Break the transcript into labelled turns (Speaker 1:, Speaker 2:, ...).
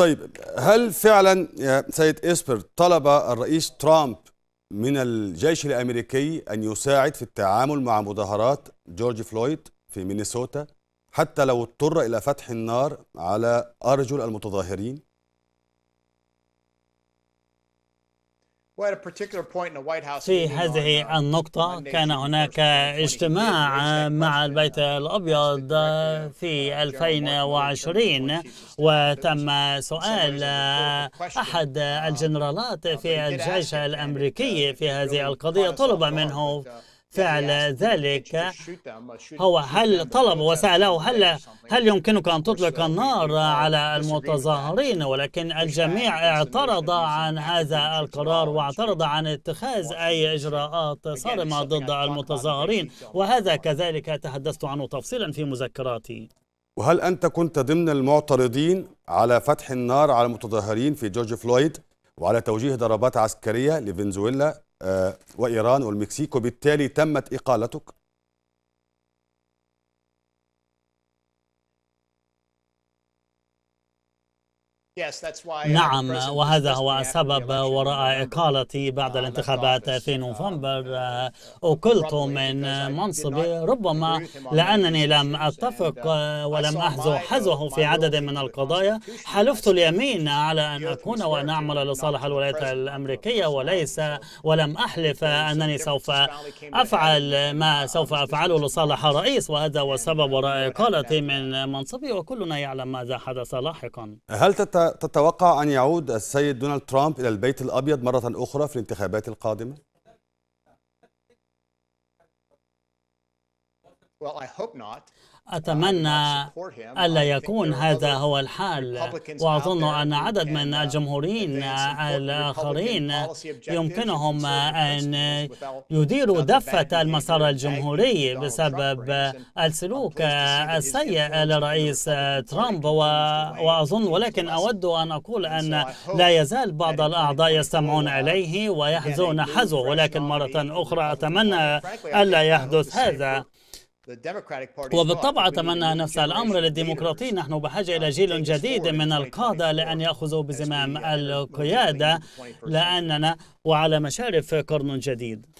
Speaker 1: طيب هل فعلا يا سيد اسبر طلب الرئيس ترامب من الجيش الامريكي ان يساعد في التعامل مع مظاهرات جورج فلويد في مينيسوتا حتى لو اضطر الى فتح النار على ارجل المتظاهرين؟ في هذه النقطة كان
Speaker 2: هناك اجتماع مع البيت الأبيض في 2020 وتم سؤال أحد الجنرالات في الجيش الأمريكي في هذه القضية طلب منه uh, فعل ذلك هو هل طلب وسأله هل هل يمكنك أن تطلق النار على المتظاهرين ولكن الجميع اعترض عن هذا القرار واعترض عن اتخاذ أي إجراءات صارمة ضد المتظاهرين وهذا كذلك تحدثت عنه تفصيلا في مذكراتي
Speaker 1: وهل أنت كنت ضمن المعترضين على فتح النار على المتظاهرين في جورج فلويد وعلى توجيه ضربات عسكرية لفنزويلا آه، وإيران والمكسيك وبالتالي تمت إقالتك
Speaker 2: Uh, نعم وهذا هو السبب وراء إقالتي بعد uh, الانتخابات في uh, نوفمبر أقلت من منصبي ربما لأنني لم أتفق ولم أحزو حزوه في عدد من القضايا حلفت اليمين على أن أكون وأن أعمل لصالح الولايات الأمريكية وليس ولم أحلف أنني سوف أفعل ما سوف أفعله لصالح رئيس وهذا هو السبب وراء إقالتي من منصبي وكلنا يعلم ماذا حدث لاحقا
Speaker 1: هل تت تتوقع أن يعود السيد دونالد ترامب إلى البيت الأبيض مرة أخرى في الانتخابات القادمة؟ أتمنى ألا يكون هذا هو الحال وأظن أن عدد من
Speaker 2: الجمهوريين الآخرين يمكنهم أن يديروا دفة المسار الجمهوري بسبب السلوك السيء لرئيس ترامب وأظن ولكن أود أن أقول أن لا يزال بعض الأعضاء يستمعون إليه ويحذون حذوه ولكن مرة أخرى أتمنى ألا يحدث هذا وبالطبع أتمنى أن نفس الأمر للديمقراطيين نحن بحاجة إلى جيل جديد من القادة لأن يأخذوا بزمام القيادة لأننا وعلى مشارف قرن جديد